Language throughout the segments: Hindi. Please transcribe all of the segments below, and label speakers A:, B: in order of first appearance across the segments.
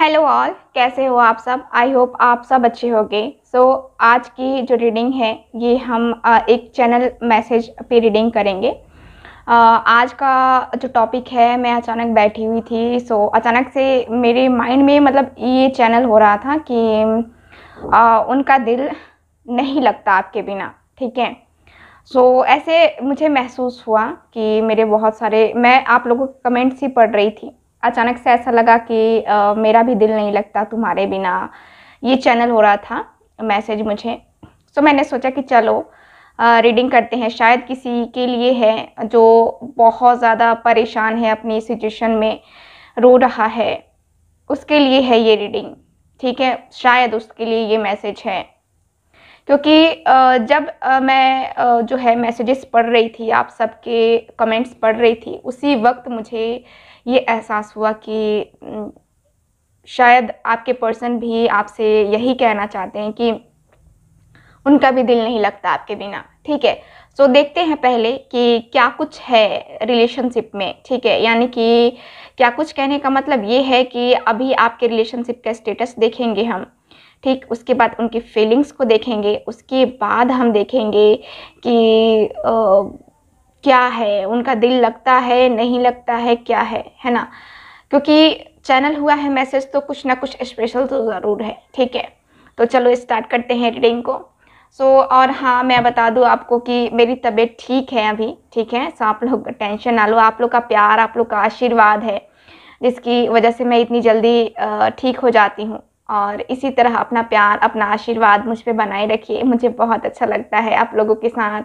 A: हेलो ऑल कैसे हो आप सब आई होप आप सब अच्छे होंगे सो so, आज की जो रीडिंग है ये हम एक चैनल मैसेज पे रीडिंग करेंगे आज का जो टॉपिक है मैं अचानक बैठी हुई थी सो so, अचानक से मेरे माइंड में मतलब ये चैनल हो रहा था कि उनका दिल नहीं लगता आपके बिना ठीक है सो so, ऐसे मुझे महसूस हुआ कि मेरे बहुत सारे मैं आप लोगों के कमेंट्स ही पढ़ रही थी अचानक से ऐसा लगा कि आ, मेरा भी दिल नहीं लगता तुम्हारे बिना ये चैनल हो रहा था मैसेज मुझे सो तो मैंने सोचा कि चलो आ, रीडिंग करते हैं शायद किसी के लिए है जो बहुत ज़्यादा परेशान है अपनी सिचुएशन में रो रहा है उसके लिए है ये रीडिंग ठीक है शायद उसके लिए ये मैसेज है क्योंकि जब मैं जो है मैसेजेस पढ़ रही थी आप सबके कमेंट्स पढ़ रही थी उसी वक्त मुझे ये एहसास हुआ कि शायद आपके पर्सन भी आपसे यही कहना चाहते हैं कि उनका भी दिल नहीं लगता आपके बिना ठीक है सो so, देखते हैं पहले कि क्या कुछ है रिलेशनशिप में ठीक है यानी कि क्या कुछ कहने का मतलब ये है कि अभी आपके रिलेशनशिप का स्टेटस देखेंगे हम ठीक उसके बाद उनकी फीलिंग्स को देखेंगे उसके बाद हम देखेंगे कि आ, क्या है उनका दिल लगता है नहीं लगता है क्या है है ना क्योंकि चैनल हुआ है मैसेज तो कुछ ना कुछ स्पेशल तो ज़रूर है ठीक है तो चलो स्टार्ट करते हैं रीडिंग को सो so, और हाँ मैं बता दूँ आपको कि मेरी तबीयत ठीक है अभी ठीक है सो आप लोग टेंशन ना लो आप लोग का प्यार आप लोग का आशीर्वाद है जिसकी वजह से मैं इतनी जल्दी ठीक हो जाती हूँ और इसी तरह अपना प्यार अपना आशीर्वाद मुझ पर बनाए रखिए मुझे बहुत अच्छा लगता है आप लोगों के साथ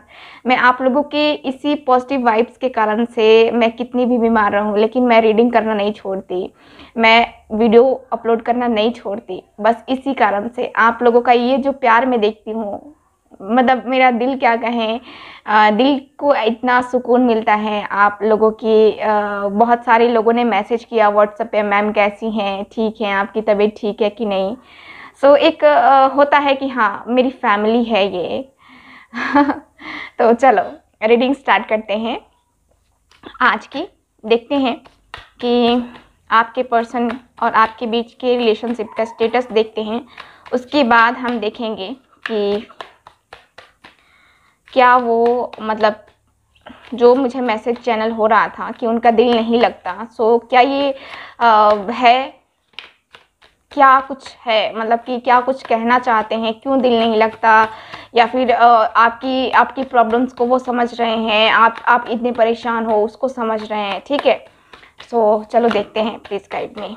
A: मैं आप लोगों के इसी पॉजिटिव वाइब्स के कारण से मैं कितनी भी बीमार रहूं लेकिन मैं रीडिंग करना नहीं छोड़ती मैं वीडियो अपलोड करना नहीं छोड़ती बस इसी कारण से आप लोगों का ये जो प्यार मैं देखती हूँ मतलब मेरा दिल क्या कहें दिल को इतना सुकून मिलता है आप लोगों की बहुत सारे लोगों ने मैसेज किया व्हाट्सएप पे मैम कैसी हैं ठीक हैं आपकी तबीयत ठीक है कि नहीं सो so, एक होता है कि हाँ मेरी फैमिली है ये तो चलो रीडिंग स्टार्ट करते हैं आज की देखते हैं कि आपके पर्सन और आपके बीच के रिलेशनशिप का स्टेटस देखते हैं उसके बाद हम देखेंगे कि क्या वो मतलब जो मुझे मैसेज चैनल हो रहा था कि उनका दिल नहीं लगता सो क्या ये आ, है क्या कुछ है मतलब कि क्या कुछ कहना चाहते हैं क्यों दिल नहीं लगता या फिर आपकी आपकी प्रॉब्लम्स को वो समझ रहे हैं आप आप इतने परेशान हो उसको समझ रहे हैं ठीक है सो so, चलो देखते हैं please guide me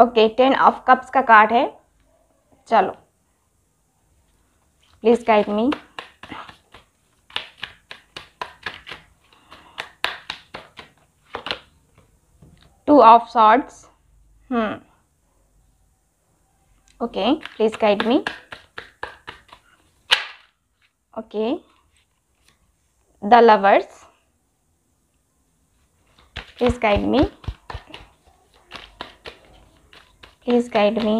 A: okay ten of cups का कार्ड है चलो please guide me two of swords hmm okay please guide me okay the lovers please guide me please guide me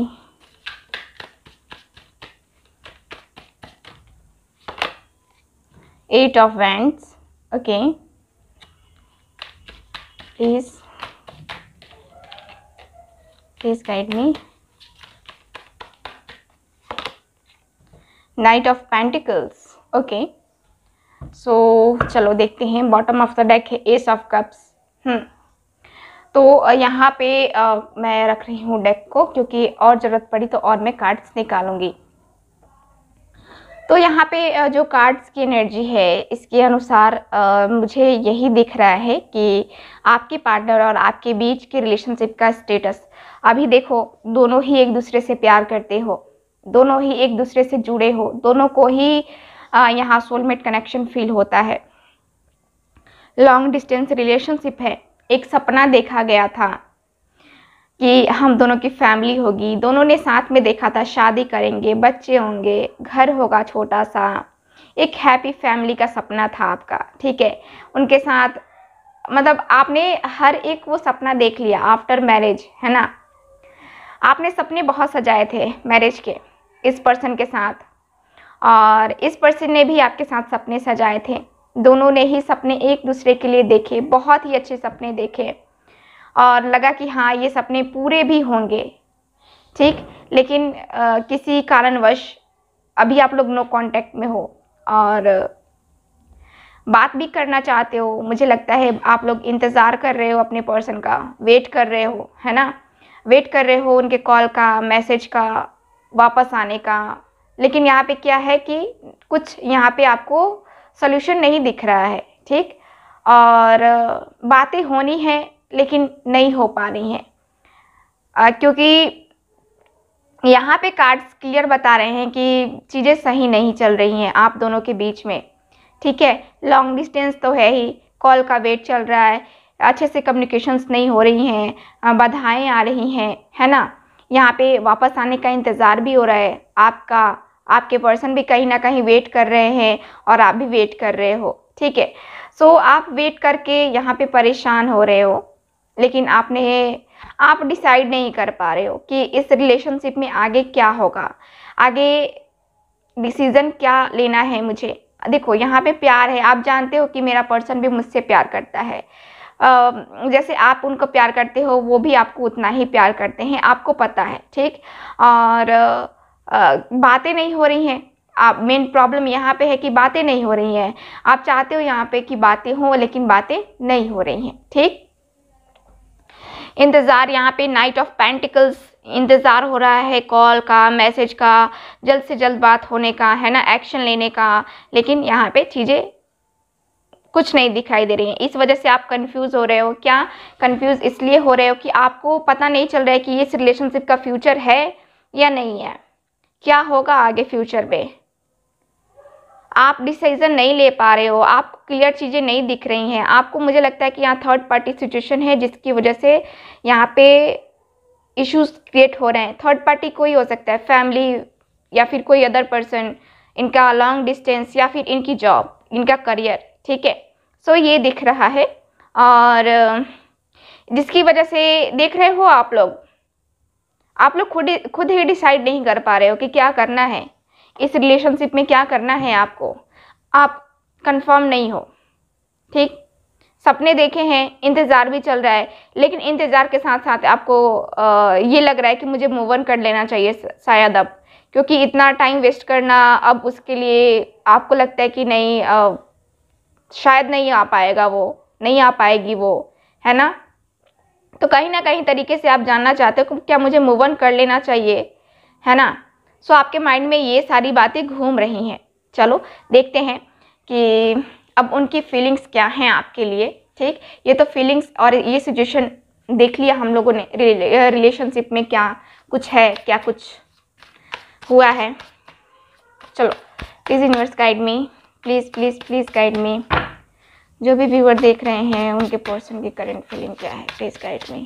A: eight of wands okay please please guide me knight of pentacles okay so चलो देखते हैं बॉटम ऑफ द डेक है एस ऑफ कप्स हम्म तो यहाँ पे आ, मैं रख रही हूँ डेक को क्योंकि और ज़रूरत पड़ी तो और मैं कार्ड्स निकालूंगी तो यहाँ पे जो कार्ड्स की एनर्जी है इसके अनुसार आ, मुझे यही दिख रहा है कि आपके पार्टनर और आपके बीच के रिलेशनशिप का स्टेटस अभी देखो दोनों ही एक दूसरे से प्यार करते हो दोनों ही एक दूसरे से जुड़े हो दोनों को ही यहाँ सोलमेट कनेक्शन फील होता है लॉन्ग डिस्टेंस रिलेशनशिप है एक सपना देखा गया था कि हम दोनों की फैमिली होगी दोनों ने साथ में देखा था शादी करेंगे बच्चे होंगे घर होगा छोटा सा एक हैप्पी फैमिली का सपना था आपका ठीक है उनके साथ मतलब आपने हर एक वो सपना देख लिया आफ्टर मैरिज है ना आपने सपने बहुत सजाए थे मैरिज के इस पर्सन के साथ और इस पर्सन ने भी आपके साथ सपने सजाए थे दोनों ने ही सपने एक दूसरे के लिए देखे बहुत ही अच्छे सपने देखे और लगा कि हाँ ये सपने पूरे भी होंगे ठीक लेकिन आ, किसी कारणवश अभी आप लोग नो कांटेक्ट में हो और बात भी करना चाहते हो मुझे लगता है आप लोग इंतज़ार कर रहे हो अपने पर्सन का वेट कर रहे हो है ना वेट कर रहे हो उनके कॉल का मैसेज का वापस आने का लेकिन यहाँ पे क्या है कि कुछ यहाँ पे आपको सोल्यूशन नहीं दिख रहा है ठीक और बातें होनी है लेकिन नहीं हो पा रही हैं क्योंकि यहाँ पे कार्ड्स क्लियर बता रहे हैं कि चीज़ें सही नहीं चल रही हैं आप दोनों के बीच में ठीक है लॉन्ग डिस्टेंस तो है ही कॉल का वेट चल रहा है अच्छे से कम्युनिकेशंस नहीं हो रही हैं बाधाएं आ रही हैं है ना यहाँ पे वापस आने का इंतज़ार भी हो रहा है आपका आपके पर्सन भी कहीं ना कहीं वेट कर रहे हैं और आप भी वेट कर रहे हो ठीक है सो so, आप वेट करके यहाँ पे परेशान हो रहे हो लेकिन आपने आप डिसाइड नहीं कर पा रहे हो कि इस रिलेशनशिप में आगे क्या होगा आगे डिसीज़न क्या लेना है मुझे देखो यहाँ पे प्यार है आप जानते हो कि मेरा पर्सन भी मुझसे प्यार करता है जैसे आप उनको प्यार करते हो वो भी आपको उतना ही प्यार करते हैं आपको पता है ठीक और बातें नहीं हो रही हैं आप मेन प्रॉब्लम यहाँ पे है कि बातें नहीं हो रही हैं आप चाहते हो यहाँ पे कि बातें हों लेकिन बातें नहीं हो रही हैं ठीक इंतज़ार यहाँ पे नाइट ऑफ पेंटिकल्स इंतज़ार हो रहा है कॉल का मैसेज का जल्द से जल्द बात होने का है ना एक्शन लेने का लेकिन यहाँ पे चीज़ें कुछ नहीं दिखाई दे रही हैं इस वजह से आप कंफ्यूज हो रहे हो क्या कंफ्यूज इसलिए हो रहे हो कि आपको पता नहीं चल रहा है कि इस रिलेशनशिप का फ्यूचर है या नहीं है क्या होगा आगे फ्यूचर में आप डिसीजन नहीं ले पा रहे हो आप क्लियर चीज़ें नहीं दिख रही हैं आपको मुझे लगता है कि यहाँ थर्ड पार्टी सिचुएशन है जिसकी वजह से यहाँ पे इश्यूज क्रिएट हो रहे हैं थर्ड पार्टी कोई हो सकता है फैमिली या फिर कोई अदर पर्सन इनका लॉन्ग डिस्टेंस या फिर इनकी जॉब इनका करियर ठीक है सो ये दिख रहा है और जिसकी वजह से देख रहे हो आप लोग आप लोग खुद खुद ही डिसाइड नहीं कर पा रहे हो कि क्या करना है इस रिलेशनशिप में क्या करना है आपको आप कंफर्म नहीं हो ठीक सपने देखे हैं इंतज़ार भी चल रहा है लेकिन इंतज़ार के साथ साथ आपको आ, ये लग रहा है कि मुझे मूव ऑन कर लेना चाहिए शायद अब क्योंकि इतना टाइम वेस्ट करना अब उसके लिए आपको लगता है कि नहीं आ, शायद नहीं आ पाएगा वो नहीं आ पाएगी वो है ना तो कहीं ना कहीं तरीके से आप जानना चाहते हो क्या मुझे मूव ऑन कर लेना चाहिए है ना सो आपके माइंड में ये सारी बातें घूम रही हैं चलो देखते हैं कि अब उनकी फीलिंग्स क्या हैं आपके लिए ठीक ये तो फीलिंग्स और ये सिचुएशन देख लिया हम लोगों ने रिलेशनशिप में क्या कुछ है क्या कुछ हुआ है चलो please universe guide me please please please guide me जो भी व्यूअर देख रहे हैं उनके पर्सन की करंट फीलिंग क्या है please guide me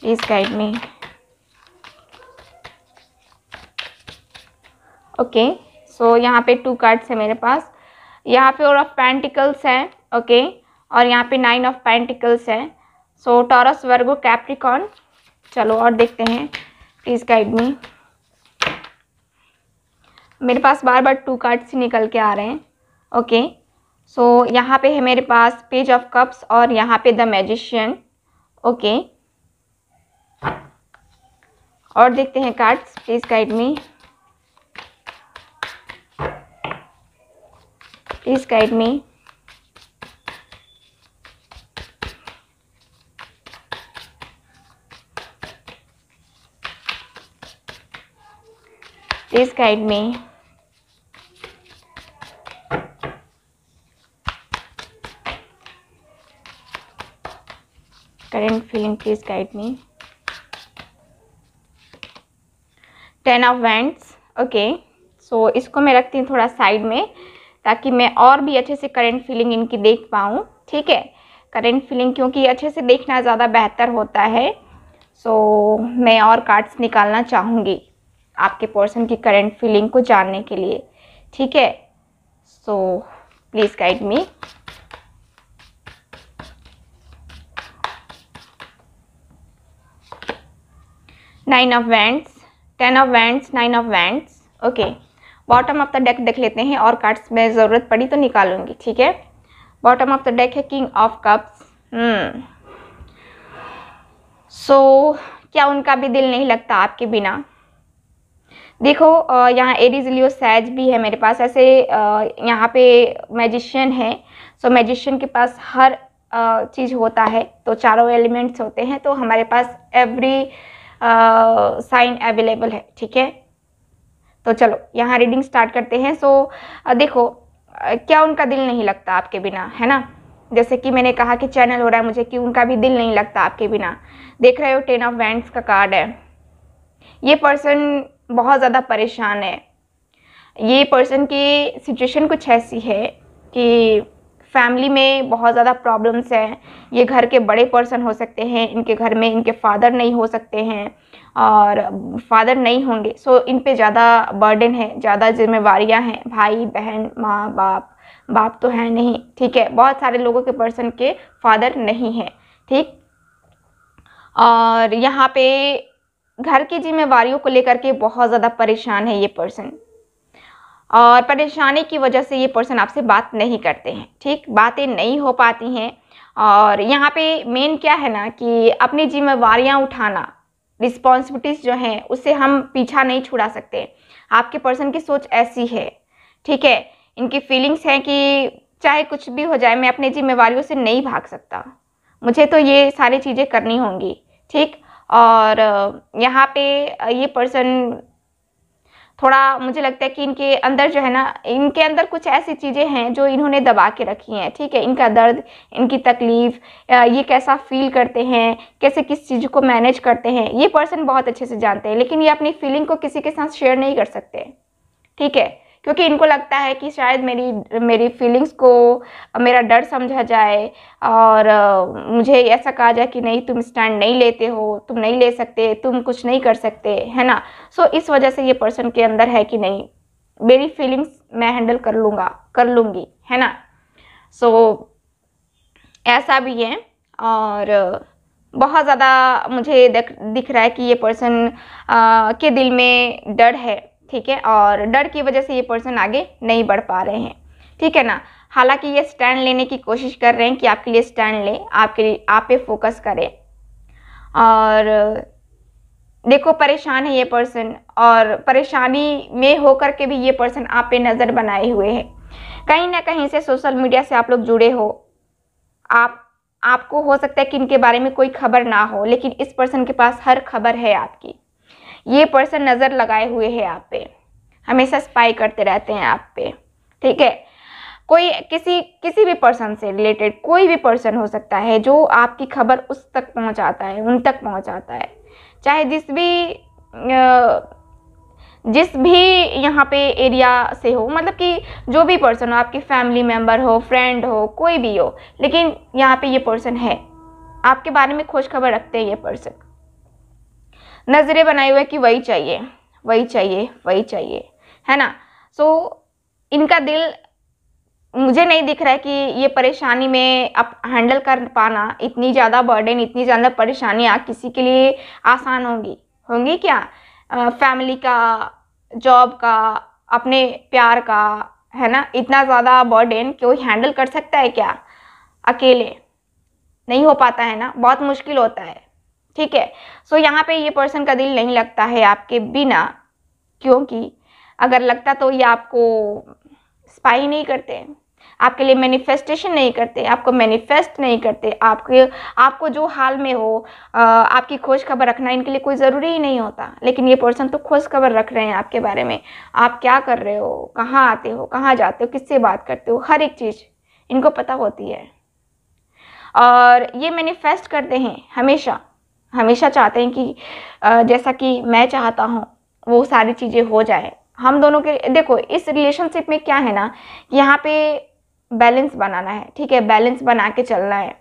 A: please guide me okay so यहाँ पे टू कार्ड्स है मेरे पास यहाँ पे और ऑफ पैंटिकल्स है ओके okay? और यहाँ पे नाइन ऑफ पैंटिकल्स है सो टॉरस वर्गो कैप्रिकॉन चलो और देखते हैं प्लीज़ गाइड मी मेरे पास बार बार टू कार्ड्स ही निकल के आ रहे हैं ओके सो so, यहाँ पे है मेरे पास पेज ऑफ कप्स और यहाँ पे द मैजिशियन ओके और देखते हैं cards please guide me please guide me इस guide me current feeling please guide me ten of wands okay so इसको मैं रखती हूँ थोड़ा साइड में ताकि मैं और भी अच्छे से करेंट फीलिंग इनकी देख पाऊँ ठीक है करेंट फीलिंग क्योंकि अच्छे से देखना ज़्यादा बेहतर होता है सो so, मैं और कार्ड्स निकालना चाहूँगी आपके पर्सन की करेंट फीलिंग को जानने के लिए ठीक है so please guide me nine of wands ten of wands nine of wands okay bottom of the deck देख लेते हैं और कार्ड्स में ज़रूरत पड़ी तो निकालूंगी ठीक है बॉटम ऑफ द डेक है किंग ऑफ कप्स सो क्या उनका भी दिल नहीं लगता आपके बिना देखो यहाँ एडीज लियो सैज भी है मेरे पास ऐसे यहाँ पे मैजिशियन है सो मैजिशियन के पास हर चीज़ होता है तो चारों एलिमेंट्स होते हैं तो हमारे पास एवरी साइन अवेलेबल है ठीक है तो चलो यहाँ रीडिंग स्टार्ट करते हैं सो so, देखो क्या उनका दिल नहीं लगता आपके बिना है ना जैसे कि मैंने कहा कि चैनल हो रहा है मुझे कि उनका भी दिल नहीं लगता आपके बिना देख रहे हो टेन ऑफ वैंड्स का कार्ड है ये पर्सन बहुत ज़्यादा परेशान है ये पर्सन की सिचुएशन कुछ ऐसी है कि फैमिली में बहुत ज़्यादा प्रॉब्लम्स हैं ये घर के बड़े पर्सन हो सकते हैं इनके घर में इनके फादर नहीं हो सकते हैं और फादर नहीं होंगे सो इन पे ज़्यादा बर्डन है ज़्यादा जिम्मेवारियाँ हैं भाई बहन माँ बाप बाप तो है नहीं ठीक है बहुत सारे लोगों के पर्सन के फादर नहीं हैं ठीक और यहाँ पे घर की जिम्मेवारियों को लेकर के बहुत ज़्यादा परेशान है ये पर्सन और परेशानी की वजह से ये पर्सन आपसे बात नहीं करते हैं ठीक बातें नहीं हो पाती हैं और यहाँ पे मेन क्या है ना कि अपनी जिम्मेवारियाँ उठाना रिस्पॉन्सिबिलिटीज़ जो हैं उससे हम पीछा नहीं छुड़ा सकते आपके पर्सन की सोच ऐसी है ठीक है इनकी फीलिंग्स हैं कि चाहे कुछ भी हो जाए मैं अपनी जिम्मेवारियों से नहीं भाग सकता मुझे तो ये सारी चीज़ें करनी होंगी ठीक और यहाँ पे ये पर्सन थोड़ा मुझे लगता है कि इनके अंदर जो है ना इनके अंदर कुछ ऐसी चीज़ें हैं जो इन्होंने दबा के रखी हैं ठीक है इनका दर्द इनकी तकलीफ़ ये कैसा फील करते हैं कैसे किस चीज़ को मैनेज करते हैं ये पर्सन बहुत अच्छे से जानते हैं लेकिन ये अपनी फीलिंग को किसी के साथ शेयर नहीं कर सकते ठीक है क्योंकि इनको लगता है कि शायद मेरी मेरी फीलिंग्स को मेरा डर समझा जाए और मुझे ऐसा कहा जाए कि नहीं तुम स्टैंड नहीं लेते हो तुम नहीं ले सकते तुम कुछ नहीं कर सकते है ना सो so, इस वजह से ये पर्सन के अंदर है कि नहीं मेरी फीलिंग्स मैं हैंडल कर लूँगा कर लूँगी है ना सो so, ऐसा भी है और बहुत ज़्यादा मुझे दिख रहा है कि ये पर्सन के दिल में डर है ठीक है और डर की वजह से ये पर्सन आगे नहीं बढ़ पा रहे हैं ठीक है ना हालांकि ये स्टैंड लेने की कोशिश कर रहे हैं कि आपके लिए स्टैंड ले आपके लिए आप पे फोकस करें और देखो परेशान है ये पर्सन और परेशानी में होकर के भी ये पर्सन आप पे नज़र बनाए हुए है कहीं ना कहीं से सोशल मीडिया से आप लोग जुड़े हो आप आपको हो सकता है कि इनके बारे में कोई खबर ना हो लेकिन इस पर्सन के पास हर खबर है आपकी ये पर्सन नज़र लगाए हुए है आप पे हमेशा स्पाई करते रहते हैं आप पे ठीक है कोई किसी किसी भी पर्सन से रिलेटेड कोई भी पर्सन हो सकता है जो आपकी खबर उस तक पहुंचाता है उन तक पहुंचाता है चाहे जिस भी जिस भी यहाँ पे एरिया से हो मतलब कि जो भी पर्सन हो आपकी फैमिली मेम्बर हो फ्रेंड हो कोई भी हो लेकिन यहाँ पे ये पर्सन है आपके बारे में खुश खबर रखते हैं ये पर्सन नज़रे बनाए हुए कि वही चाहिए वही चाहिए वही चाहिए है ना सो so, इनका दिल मुझे नहीं दिख रहा है कि ये परेशानी में आप हैंडल कर पाना इतनी ज़्यादा बर्डन इतनी ज़्यादा परेशानियाँ किसी के लिए आसान होंगी होंगी क्या फैमिली का जॉब का अपने प्यार का है ना इतना ज़्यादा बर्डन कोई हैंडल कर सकता है क्या अकेले नहीं हो पाता है ना बहुत मुश्किल होता है ठीक है सो यहाँ पे ये पर्सन का दिल नहीं लगता है आपके बिना क्योंकि अगर लगता तो ये आपको स्पाई नहीं करते आपके लिए मैनिफेस्टेशन नहीं करते आपको मैनिफेस्ट नहीं करते आपके आपको जो हाल में हो आपकी खोज खबर रखना इनके लिए कोई ज़रूरी ही नहीं होता लेकिन ये पर्सन तो खोज खबर रख रहे हैं आपके बारे में आप क्या कर रहे हो कहाँ आते हो कहाँ जाते हो किससे बात करते हो हर एक चीज़ इनको पता होती है और ये मैनिफेस्ट करते हैं हमेशा हमेशा चाहते हैं कि जैसा कि मैं चाहता हूँ वो सारी चीज़ें हो जाए हम दोनों के देखो इस रिलेशनशिप में क्या है ना यहाँ पे बैलेंस बनाना है ठीक है बैलेंस बना के चलना है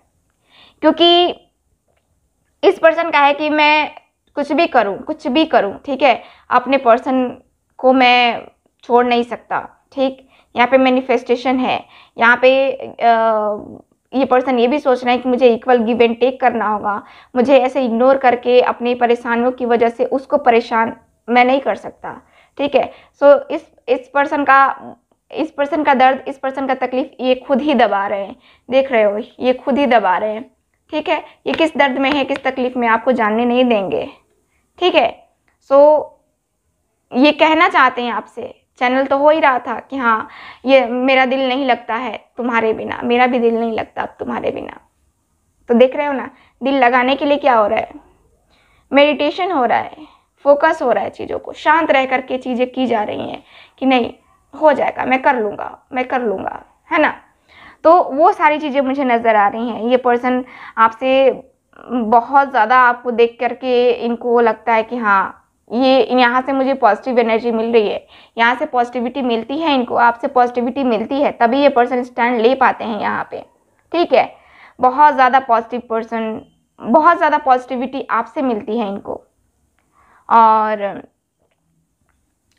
A: क्योंकि इस पर्सन का है कि मैं कुछ भी करूँ कुछ भी करूँ ठीक है अपने पर्सन को मैं छोड़ नहीं सकता ठीक यहाँ पे मैनिफेस्टेशन है यहाँ पे आ, ये पर्सन ये भी सोच रहा है कि मुझे इक्वल गिव एंड टेक करना होगा मुझे ऐसे इग्नोर करके अपनी परेशानियों की वजह से उसको परेशान मैं नहीं कर सकता ठीक है सो so, इस इस पर्सन का इस पर्सन का दर्द इस पर्सन का तकलीफ ये खुद ही दबा रहे हैं देख रहे हो ये खुद ही दबा रहे हैं ठीक है ये किस दर्द में है किस तकलीफ में आपको जानने नहीं देंगे ठीक है सो so, ये कहना चाहते हैं आपसे चैनल तो हो ही रहा था कि हाँ ये मेरा दिल नहीं लगता है तुम्हारे बिना मेरा भी दिल नहीं लगता तुम्हारे बिना तो देख रहे हो ना दिल लगाने के लिए क्या हो रहा है मेडिटेशन हो रहा है फोकस हो रहा है चीज़ों को शांत रह करके चीज़ें की जा रही हैं कि नहीं हो जाएगा मैं कर लूँगा मैं कर लूँगा है ना तो वो सारी चीज़ें मुझे नज़र आ रही हैं ये पर्सन आपसे बहुत ज़्यादा आपको देख करके इनको लगता है कि हाँ ये यहाँ से मुझे पॉजिटिव एनर्जी मिल रही है यहाँ से पॉजिटिविटी मिलती है इनको आपसे पॉजिटिविटी मिलती है तभी ये पर्सन स्टैंड ले पाते हैं यहाँ पे ठीक है बहुत ज़्यादा पॉजिटिव पर्सन बहुत ज़्यादा पॉजिटिविटी आपसे मिलती है इनको और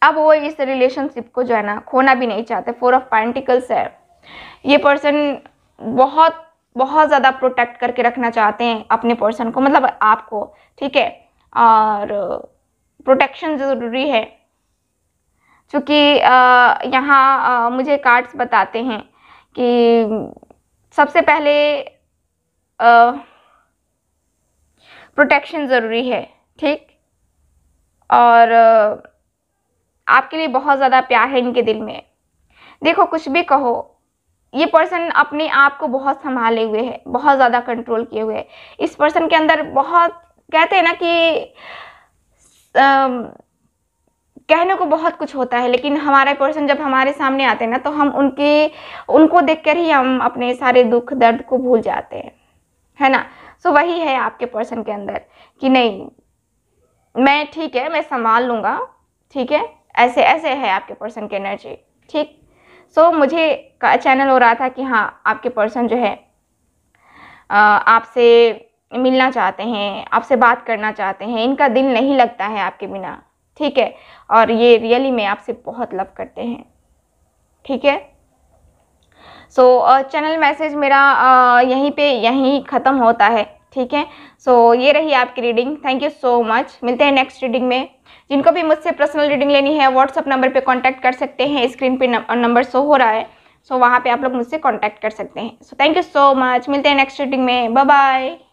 A: अब वो इस रिलेशनशिप को जो है ना खोना भी नहीं चाहते फोर ऑफ पार्टिकल्स है ये पर्सन बहुत बहुत ज़्यादा प्रोटेक्ट करके रखना चाहते हैं अपने पर्सन को मतलब आपको ठीक है और प्रोटेक्शन ज़रूरी है चूँकि यहाँ मुझे कार्ड्स बताते हैं कि सबसे पहले प्रोटेक्शन ज़रूरी है ठीक और आपके लिए बहुत ज़्यादा प्यार है इनके दिल में देखो कुछ भी कहो ये पर्सन अपने आप को बहुत संभाले हुए है बहुत ज़्यादा कंट्रोल किए हुए है इस पर्सन के अंदर बहुत कहते हैं ना कि कहने को बहुत कुछ होता है लेकिन हमारे पर्सन जब हमारे सामने आते हैं ना तो हम उनके उनको देखकर ही हम अपने सारे दुख दर्द को भूल जाते हैं है ना सो वही है आपके पर्सन के अंदर कि नहीं मैं ठीक है मैं संभाल लूँगा ठीक है ऐसे ऐसे है आपके पर्सन की एनर्जी ठीक सो so, मुझे चैनल हो रहा था कि हाँ आपके पर्सन जो है आपसे मिलना चाहते हैं आपसे बात करना चाहते हैं इनका दिल नहीं लगता है आपके बिना ठीक है और ये रियली में आपसे बहुत लव करते हैं ठीक है सो so, चैनल मैसेज मेरा यहीं पे यहीं ख़त्म होता है ठीक है सो so, ये रही आपकी reading thank you so much मिलते हैं नेक्स्ट रीडिंग में जिनको भी मुझसे पर्सनल रीडिंग लेनी है व्हाट्सअप नंबर पे कांटेक्ट कर सकते हैं स्क्रीन पे नंबर शो हो रहा है सो so, वहाँ पे आप लोग मुझसे कांटेक्ट कर सकते हैं so thank you so much मिलते हैं नेक्स्ट रीडिंग में बाय बाय